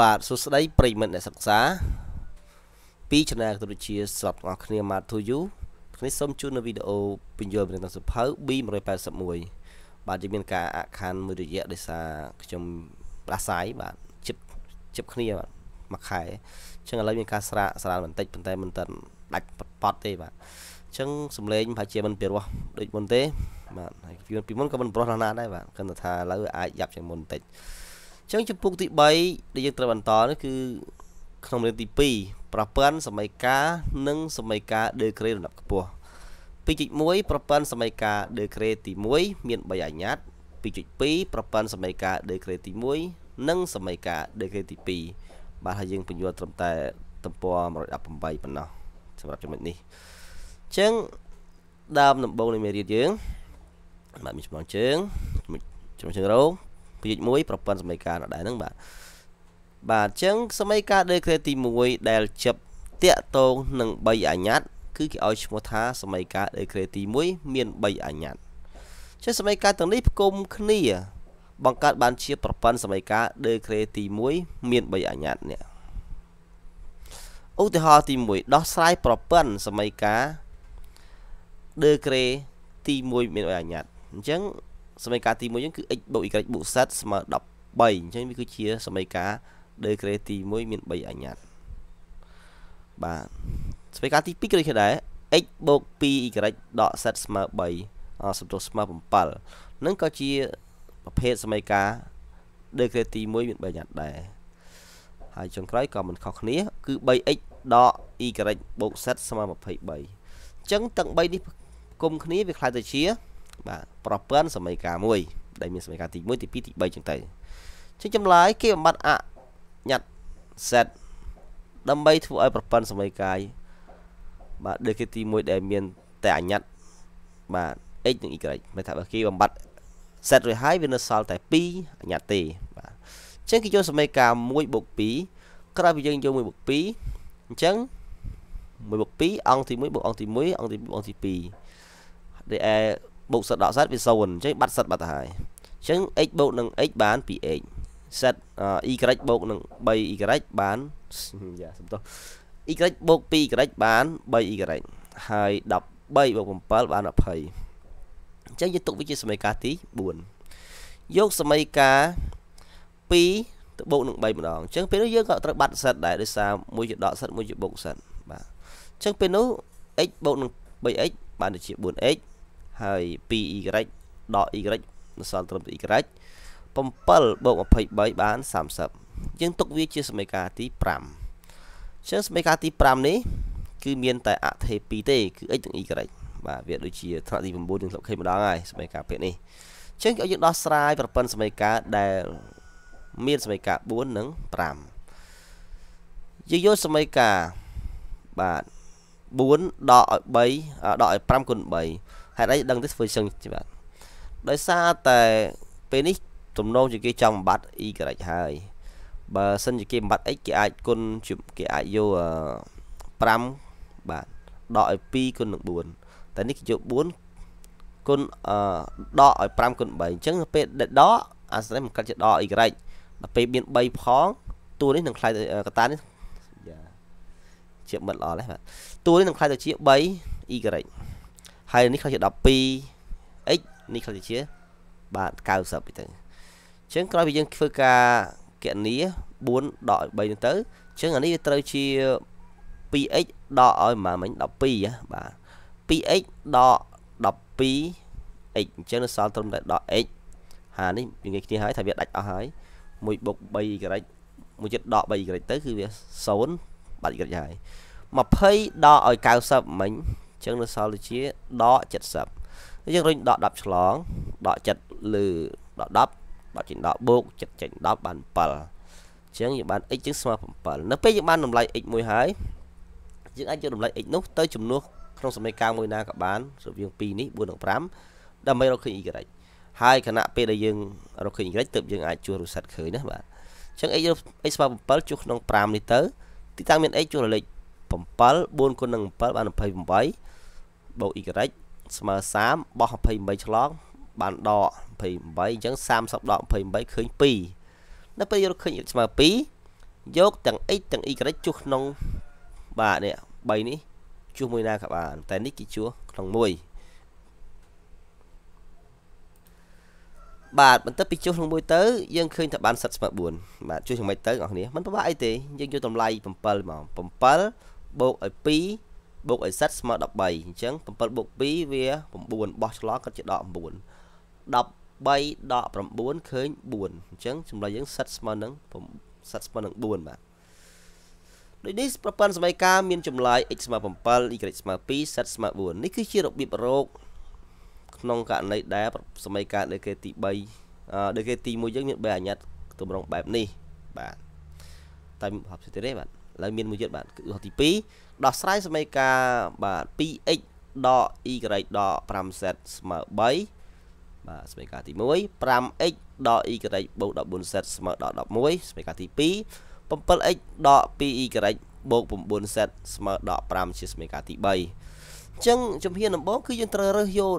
បាទសួស្តីប្រិមិត្តអ្នកសិក្សាពី Channel កម្ពុជាស្រាប់អ្នកគ្នា Math to you ថ្ងៃសូមជូននៅវីដេអូពន្យល់ពីនៅសិភៅ B181 បាទយើងមាន ការអខានមួយរយៈដោយសារខ្ញុំផ្ដាសាយបាទជិបជិបគ្នាបាទមួយខែអញ្ចឹងឥឡូវមានការស្រាកស្រាលបន្តិចប៉ុន្តែមិនទាន់ដាច់ប៉ត់ទេ បាទអញ្ចឹងសំឡេងប្រហែលជាមិនពិរោះដូចមុនទេបាទហើយពីមុនក៏មិនប្រុសណាស់ដែរបាទគិតថាឥឡូវអាចយ៉ាប់ជាងមុនបន្តិចចឹងជំពូកទី3ដែលយើងត្រូវបន្តនោះគឺក្នុងរឿងទី2ប្រព័ន្ធសម័យកាលនិងសម័យកាលដេក្រេរំដាប់ខ្ពស់2.1ប្រព័ន្ធសម័យកាលដេក្រេទី1មាន3អាញ្ញត្តិ2.2ប្រព័ន្ធសម័យកាលដេក្រេទី1និងសម័យកាលដេក្រេទី2បាទហើយយើងពន្យល់ត្រឹមតែ ទំព័រ118ប៉ុណ្ណោះសម្រាប់ចំណុចនេះអញ្ចឹងដើមដំបូងនៃមេរៀនយើងបាទមានចំណងជើងចំណុចជើងរោពាក្យ1ប្រព័ន្ធសមីការដដែលហ្នឹងបាទបាទអញ្ចឹង សមីការដេក្រេតទី1ដែលចិបតាក់តងនឹង3អាញ្ញត្តិគឺគេឲ្យឈ្មោះថាសមីការដេក្រេតទី1មាន3អាញ្ញត្តិចេះសមីការទាំងនេះផ្គុំគ្នា បង្កើតបានជា ប្រព័ន្ធសមីការដេក្រេតទី1មាន3អាញ្ញត្តិនេះឧទាហរណ៍ទី1ដោះស្រាយប្រព័ន្ធសមីការដេក្រេទី1មាន3អាញ្ញត្តិអញ្ចឹងសមីការទី1ហ្នឹងគឺ x + y + z ស្មើ13អញ្ចឹងវាគឺជាសមីការ degree ទី1មាន3អញ្ញត្តិបាទសមីការទី2ក៏ដូចគ្នាដែរ x + 2y ដក z ស្មើ3អសំទោសស្មើ7នឹងក៏ជាប្រភេទសមីការ degree ទី1មាន3អញ្ញត្តិដែរហើយចុងក្រោយក៏មិនខុសគ្នា គឺ 3x ដក y បូក z ស្មើ23អញ្ចឹងទាំង3នេះគុំគ្នាវាខ្លាំងទៅជាបាទប្រពន្ធសមីការ1ដែលមានសមីការទី1ទី2ទី3ចឹងទៅជាចម្លើយគេបំបត្តិអញ៉ាត់ set ដើម្បីធ្វើឲ្យប្រព័ន្ធសមីកាយបាទដូចគេទី1ដែលមានតែអញ្ញត្តិបាទ x និង y មិនថាបើគេបំបត្តិ set រួចហើយវានៅសល់តែ2អញ្ញត្តិទេបាទអញ្ចឹងគេយកសមីការ1បូក2ក្រោយពីយើងយក1បូក2អញ្ចឹង1បូក2អង្គទី1បូកអង្គទី1អង្គទី2អង្គទី2ដែលបូកសិតដកសិតវា0អញ្ចឹងបាត់សិតបាត់ទៅហើយអញ្ចឹង x បូកនឹង x បាន 2x សិត y បូកនឹង 3y បានយ៉ាសំទោស y បូក 2y បាន 3y ហើយ13បូក7បាន20អញ្ចឹងយើងទុកវាជាសមីការទី4យកសមីការ2ទៅបូកនឹង3ម្ដងអញ្ចឹងពេលនោះយើងក៏ត្រូវបាត់សិតដែរដោយសារមួយជាដកសិតមួយជាបូកសិតបាទអញ្ចឹងពេលនោះ x បូកនឹង 3x បានទៅជា 4x ហើយ 2y ដក y ម្សិលត្រឹម y 7បូក23បាន30យើងទុកវាជាសមីការទី5ចឹងសមីការទី5នេះគឺមានតែអថេ2ទេ គឺ x និង y បាទវាដូចជាថ្នាក់ទី9យើងធ្លាប់ឃើញម្ដងហើយសមីការពាក្យនេះចឹងគឺឲ្យយើងដោះស្រាយប្រព័ន្ធសមីការដែលមានសមីការ4និង5យើងយកសមីការបាទ4ដកឲ្យ3ដកឲ្យ5គុណ3ហេតុអីដឹងទៅធ្វើចឹងបាទដោយសារតែពេលនេះទំនងជាគេចង់បំបត្តិ e ក្រិចហើយបើសិនជាគេបំបត្តិ x គេអាចគុណជាគេអាចយក5បាទដកឲ្យ2គុណនឹង4តែនេះគេយក4គុណដកឲ្យ5គុណ3អញ្ចឹងពេលដកអាស្រ័យមកកាត់ជាដក y ដល់ពេលមាន3ផងតួនេះនឹងខ្លាយកតានេះជាមិត្តល្អដែរបាទតួនេះនឹងខ្លាយទៅជា3 y ហើយនេះខ្លះជា 12x នេះខ្លះជាបាទ90ទៅអញ្ចឹងក្រោយពីយើងធ្វើការគណនា4ដក3ទៅអញ្ចឹងអានេះវាត្រូវជា 2x ដកឲ្យម៉ាមិញ12បាទ 2x ដក 12x អញ្ចឹងនៅសល់ត្រឹមតែដក x ហានេះនិយាយគ្នាហើយថាវាដាច់អស់ហើយ1បូក 3y មួយចិត្តដក 3y ទៅគឺវា0បាត់ y ហើយ20ដកឲ្យ90មិញចឹងនៅសល់ជាដក70យើងរុញដក10ឆ្លងដក7ឬដក10ដកចេញដកបូក7ចេញ10បាន7អញ្ចឹងយើងបាន x ចឹងស្មើ7នៅពេលយើងបានតម្លៃ x មួយហើយយើងអាចយកតម្លៃ x នោះ ទៅជំនួសក្នុងសម័យកាលមួយណាក៏បានរបៀង2នេះ4និង5ដើម្បីរកឃើញ y ហើយខណៈពេលដែលយើងរកឃើញ y ទើបយើងអាចជួសរូបសัตว์ឃើញណាបាទអញ្ចឹង x x ស្មើ7ជួសក្នុង5នេះទៅ ទីតាំងមាន x ជួសរលេខ7 4គុណនឹង7បាន28បូក y ស្មើ30បោះ28ឆ្លងបានដក28អញ្ចឹង30ដក28ឃើញ2នៅពេលយល់ឃើញស្មើ2យកទាំង x ទាំង y ចុះក្នុងបាទនេះ3នេះ ជួសមួយណាក៏បាន តែនេះគេជួសក្នុងមួយបាទបន្ទាប់ពីជួសក្នុងមួយទៅយើងឃើញថាបានសិតស្មើ4បាទជួសយ៉ាងម៉េចទៅបងប្អូនមិនពិបាកអីទេយើងយកតម្លៃ7មក7បូកឲ្យ2បូកឲ្យសិតស្មើ13អញ្ចឹង7បូក2វា9បោះឆ្លងគិតជាដក9 13ដក9ឃើញ4អញ្ចឹងចម្លើយយើងសិតស្មើនឹងសិតស្មើនឹង4បាទដូចនេះប្រព័ន្ធសមីការមានចម្លើយ x ស្មើ7 y ស្មើ2 z ស្មើ4នេះគឺជារបៀបរកក្នុងករណីដែលសមីការដូចគេទី3ដូចគេទី1យើងមានបែបអញ្ញត្តិទម្រង់បែបនេះបាទតែហប់ទៅទេបាទឥឡូវមានមួយទៀតបាទឧទាហរណ៍ទី2ដោះស្រាយសមីការបាទ 2x ដក y ដក 5z ស្មើ3បាទសមីការទី1 5x ដក y បូក 14z ស្មើដល់11សមីការទី2 7x ដក 2y បូក 9z ស្មើដល់5ជាសមីការទី3អញ្ចឹងជំហានដំបូងគឺយើងត្រូវរើសយក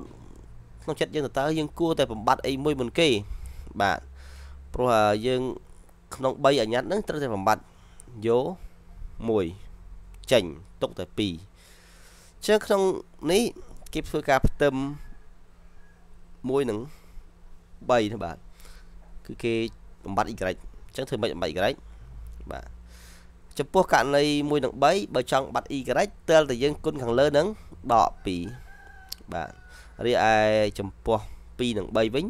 ក្នុងចិត្តយើងតើយើងគួរតែបំបត្តិអីមួយមុនគេបាទព្រោះយើង ក្នុង3អញ្ញត្តិហ្នឹងត្រូវតែបំបត្តិយក1ចេញទុកតែ2អញ្ចឹងក្នុងនេះគេធ្វើការផ្ទឹម1នឹង3ទៅបាទគឺគេបំបត្តិ y អញ្ចឹងធ្វើម៉េចបំបត្តិ y បាទចំពោះករណី1និង3បើចង់បាត់ y តើតែយើងគុណខាងលើនឹងដក2បាទរីឯចំពោះ2និង3វិញ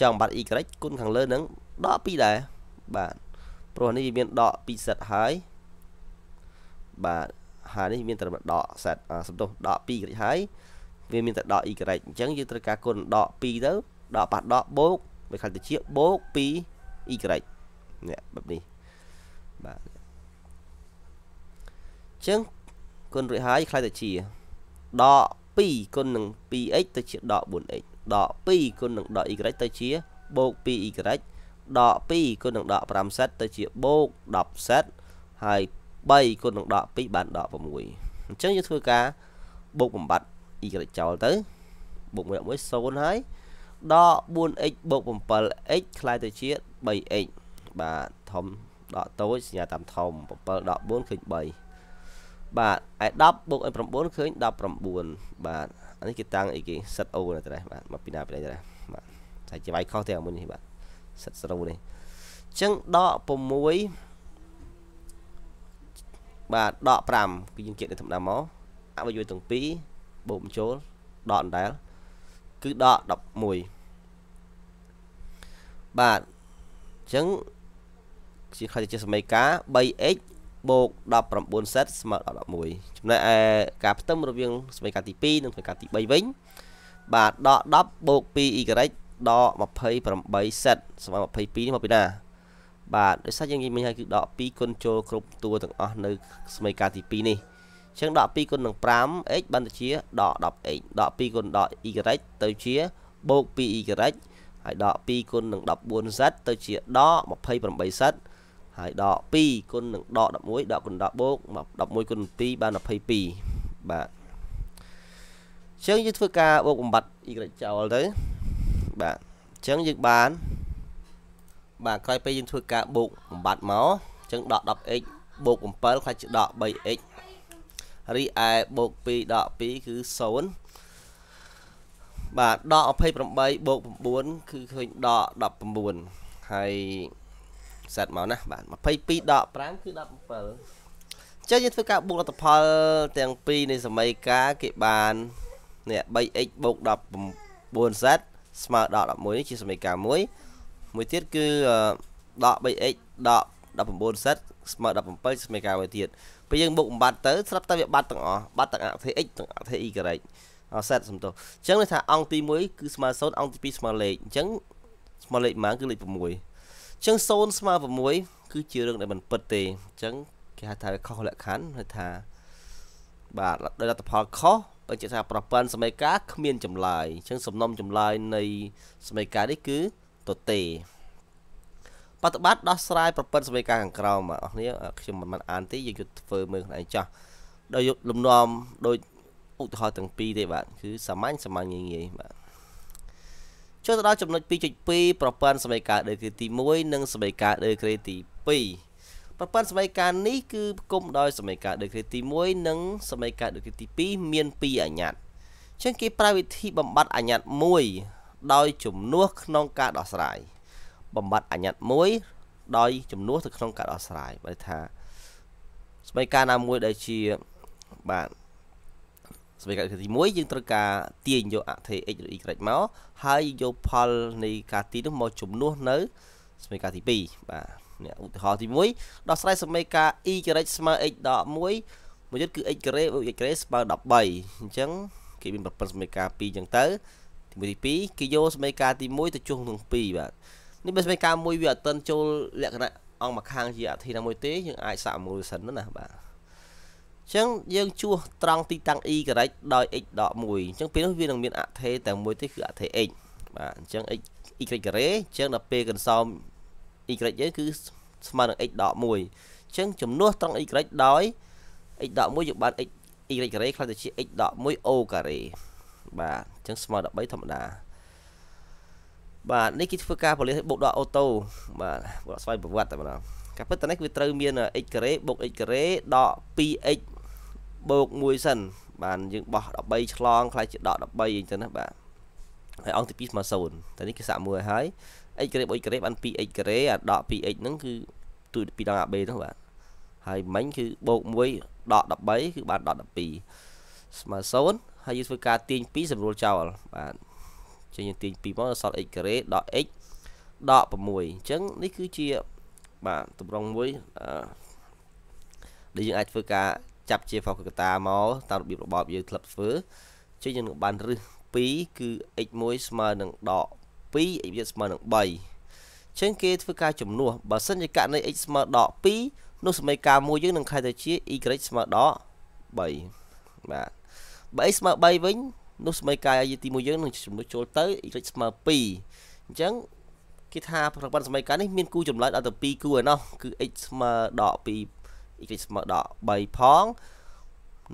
ចង់បាត់ y គុណខាងលើនឹងដក2ដែរបាទព្រោះនេះវាមានដក2សិតហើយបាទហើយនេះមានតែដកសែតសំទុះដក2ក្រិចហើយវាមានតែដក y ក្រិចអញ្ចឹងយើងត្រូវការគុណដក2ទៅដកប៉ះដកបូកវាខាងទៅជាបូក 2y ក្រិចនេះបែបនេះបាទអញ្ចឹងគុណរួចហើយខ្លាយទៅជាដក2គុណនឹង 2x ទៅជាដក 4x ដក2គុណនឹងដក y ទៅជាបូក 2y ដក2គុណនឹងដក5សេតទៅជាបូក10សេតហើយ3គុណនឹងដក2បានដក6អញ្ចឹងយើងធ្វើការបូកបំបត្តិ y ចោលទៅបូកមួយមួយ0ហើយដក 4x បូក 7x ខ្លាយទៅជា 3x បាទធំដកតូចសញ្ញាតាមធំ7ដក4ឃើញ3បាទឯ10បូកឯ9ឃើញ19បាទអានេះគេតាំងអីគេសិតអូណាត្រេះបាទមកពីណាពីណាត្រេះបាទតែជាវាយខុសទេអាមួយនេះបាទសិតស្រូវនេះអញ្ចឹងដក6បាទដក5គឺយើងជាតិនៅធម្មតាមកអវយវទាំង2បូកបញ្ចូលដកអណ្ដែលគឺដក11បាទអញ្ចឹងជាខិតជាសមីការ 3x បូក19សិតស្មើដល់11ចំណែកឯការផ្ទឹមរវាងសមីការទី2និងសមីការទី3វិញបាទដក10បូក 2y ដក28សិតស្មើ22នេះមកពីណាបាទដោយសារយើងនិយាយមិញហើយគឺដក2គុណចូលគ្រប់តួទាំងអស់នៅសមីការទី2នេះអញ្ចឹងដក2គុណនឹង 5x បានទៅជាដក 10x ដក2គុណដក y ទៅជាបូក 2y ហើយដក2គុណនឹង 14z ទៅជាដក 28z ហើយដក2គុណនឹងដក11ដកគុណដកបូក11គុណ2បាន22បាទអញ្ចឹងយើងធ្វើការបូកបំបត្តិ y ចោលទៅបាទអញ្ចឹងយើងបានបាទក្រោយពេលយើងធ្វើការបូកបំបត្តិមកអញ្ចឹងដក 10x បូក7ខ្លាចជាដក 3x រីឯបូក2ដក2គឺ0បាទដក28បូក9គឺឃើញដក19ហើយសិតមកណាបាទ22ដក5គឺ17ចឹងយើងធ្វើការបូកលទ្ធផលទាំងពីរនៃសមីការគេបាននេះ 3x បូក19សិតស្មើដល់11នេះជាសមីការ1មួយទៀតគឺដក 3x ដក19សិតស្មើ17ស្មើការមួយទៀតពេលយើងបុកបំបត្តិទៅស្រាប់តែវាបាត់ទាំងអស់បាត់ទាំងអធិ x ទាំងអធិ y ក្រេតអសិតសំទោសអញ្ចឹងន័យថាអង្គទី1គឺស្មើ0អង្គទី2ស្មើលេខអញ្ចឹងស្មើលេខប៉ុន្មានគឺលេខ6អញ្ចឹង0ស្មើ6គឺជារឿងដែលមិនពិតទេអញ្ចឹងគេហៅថាខុសលក្ខខណ្ឌហៅថាបាទដោយលទ្ធផលខុសបញ្ជាក់ថាប្រព័ន្ធសមីការគ្មានចម្លើយអញ្ចឹងសំណុំចម្លើយនៃសមីការនេះគឺ0ទទេបប្រតិបត្តិដោះស្រាយប្រព័ន្ធសវេការខាងក្រោមបងប្អូនខ្ញុំមិនអានទេយើងយកធ្វើមើលខ្លួនឯងចាស់ដោយយកលំនាំដោយឧទាហរណ៍ទាំងពីរទេបាទគឺសាមញ្ញសាមញ្ញងាយងាយបាទចូលទៅដល់ចំណុច2.2ប្រព័ន្ធសវេការដេក្រេទី1និងសវេការដេក្រេទី2ប្រព័ន្ធសវេការនេះគឺផ្គុំដោយសវេការដេក្រេទី1និងសវេការដេក្រេទី2មាន2អាញាត់អញ្ចឹងគេប្រើវិធីបំបត្តិអាញាត់1ដោយជំនួសក្នុងការដោះស្រាយ បំបត្តិអញ្ញត្តិមួយដោយជំនួសទៅក្នុងការដោះស្រាយបើថាស្មីការណាមួយដែលជាបាទស្មីការទី1យើងត្រូវការទាញយកអធិ x ឬ y មកហើយយកផលនៃការទីនោះមកជំនួសនៅស្មីការទី2បាទនេះឧទាហរណ៍ទី1ដោះស្រាយសមីការ y ស្មើ x ដល់11មួយយត់គឺ x ការ៉េ y ការ៉េស្មើ13អញ្ចឹងគេមានប្រព័ន្ធសមីការ2អញ្ចឹងទៅមួយទី2គេយកសមីការទី1ទៅជុះនឹង2បាទនេះបើសមីការមួយវាអត់ទាន់ចូលលក្ខណៈអង្គមួយខាងជាអធិណាមួយទេយើងអាចសាក់មូលសិនណាបាទអញ្ចឹងយើងជួសត្រង់ទីតាំង e ការ៉េចដោយ x ដក1អញ្ចឹងពេលនោះវានឹងមានអធិតែមួយទេគឺអធិ x បាទអញ្ចឹង x y ការ៉េអញ្ចឹងដល់ពេលកន្សោម y យើងគឺស្មើនឹង x ដក1អញ្ចឹងចំនួនត្រង់ y ដោយ x ដក1យើងបាន x y ការ៉េខ្លះទៅជា x ដក1 o ការ៉េបាទអញ្ចឹងស្មើ13ធម្មតាបាទនេះគេធ្វើការពលិសបុកដកអូតូបាទបុកស្វ័យប្រវត្តិតែម្ដងការពិតតនេះវាត្រូវមាន x ការ៉េបុក x ការ៉េដក 2x បូក1សិនបានយើងបោះ13ឆ្លងខ្លាចជាដក13អញ្ចឹងណាបាទហើយអង្គទី2ស្មើ0តែនេះគឺសាក់មួយហើយ x ការ៉េបុក x ការ៉េបាន 2x ការ៉េអាដក 2x ហ្នឹងគឺទូពីដង AB ទៅបាទហើយមិញគឺបូក1ដក13គឺបានដក12ស្មើ0ហើយយើងធ្វើការទាញ2សម្រួលចោលបាទចឹងយើងទាញ2មកសល់ x ការ៉េដក x ដក6អញ្ចឹងនេះគឺជាបាទតម្រងមួយដែលយើងអាចធ្វើការចាប់ជាហ្វកតាមកតាមរបៀបរបបយើងធ្លាប់ធ្វើចឹងយើងនឹងបានរឹស2គឺ x1 ស្មើនឹងដក2 x ស្មើនឹង3អញ្ចឹងគេធ្វើការជំនួសបើសិនជាករណី x ស្មើដក2នោះសមីការមួយយើងនឹងខែទៅជា y ស្មើដក3បាទបើអីស្មើ3វិញនោះស្មីកាយអាយទី1យើងនឹងចំនួនចូលទៅអ៊ីលិចស្មើ2អញ្ចឹងគេថាប្រព័ន្ធសម័យកាលនេះមានគូចម្លើយដល់ទៅ2គូឯណោះគឺ x ស្មើដក2 x ស្មើដក3ផង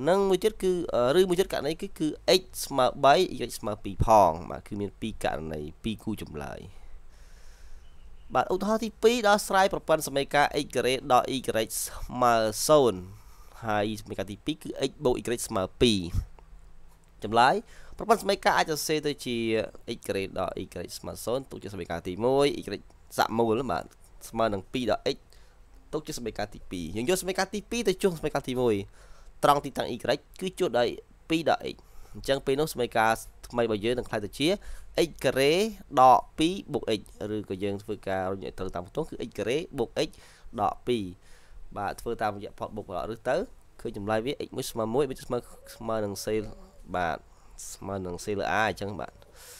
និងមួយទៀតគឺឬមួយទៀតករណីគឺគឺ x ស្មើ3 x ស្មើ2ផងបាទគឺមាន2ករណី2គូចម្លើយបាទឧទាហរណ៍ទី2ដល់ស្រ័យប្រព័ន្ធសម័យកាល x ការ៉េដល់ y ស្មើ0ហើយសម័យកាលទី2គឺ x បូក y ស្មើ2ចម្លើយប្រព័ន្ធសមីការអាចសរសេរទៅជា x ក្រេដល់ y ក្រេស្មើ0ទុកជាសមីការទី1 y ក្រេសាក់មូលបាទស្មើនឹង2ដល់ x ទុកជាសមីការទី2យើងយកសមីការទី2ទៅជួសសមីការទី1ត្រង់ទីតាំង y គឺជួសដោយ2ដល់ x អញ្ចឹងពេលនោះសមីការថ្មីរបស់យើងនឹងខ្លាយទៅជា x ក្រេដក2បូក x ឬក៏យើងធ្វើការរុញឲ្យត្រូវតាមផ្ទុះគឺ x ក្រេបូក x ដក2បាទធ្វើតាមរយៈផតបូកប្រដកឬទៅឃើញចម្លើយវា x 1ស្មើ1វាស្មើស្មើនឹង cell បាទស្មើនឹង C លើ A អញ្ចឹងបាទ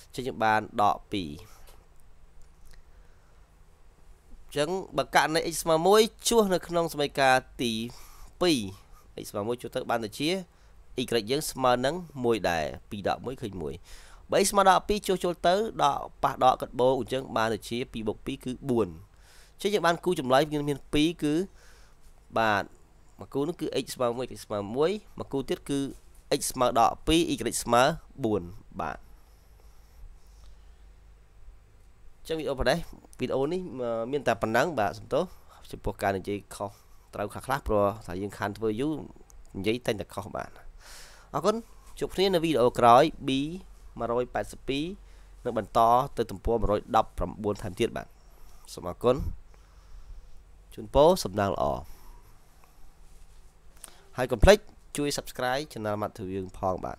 អញ្ចឹងបានដក2អញ្ចឹងបើករណី x ស្មើ1ជួសនៅក្នុងសមីការទី2 x ស្មើ1ជួសទៅបានទៅជា y យើងស្មើនឹង1ដែរ2ដក1ឃើញ1បើ x ស្មើដក2ជួសចូលទៅដកប៉ះដកកាត់បូកអញ្ចឹងបានទៅជា2បូក2គឺ4អញ្ចឹងយើងបានគូចម្លើយវាមាន2គឺបាទមួយគូនោះគឺ x ស្មើ1 x ស្មើ1មួយគូទៀតគឺ x ស្មើដល់2 y ស្មើ4បាទចឹងវីដេអូប៉ុណ្ណេះវីដេអូនេះមានតែប៉ុណ្ណឹងបាទសំទោសចំពោះការនិយាយខុសត្រូវខ្លះខ្លះព្រោះថាយើងខានធ្វើយូរនិយាយតែតែខុសបាទអរគុណជួបគ្នានៅវីដេអូក្រោយ B 182នឹងបន្តទៅទំព័រ119ថែមទៀតបាទសូមអរគុណជូនពរសំណាងល្អហើយកុំភ្លេចជួយ subscribe channel មាត់ធូរយើងផងបាទ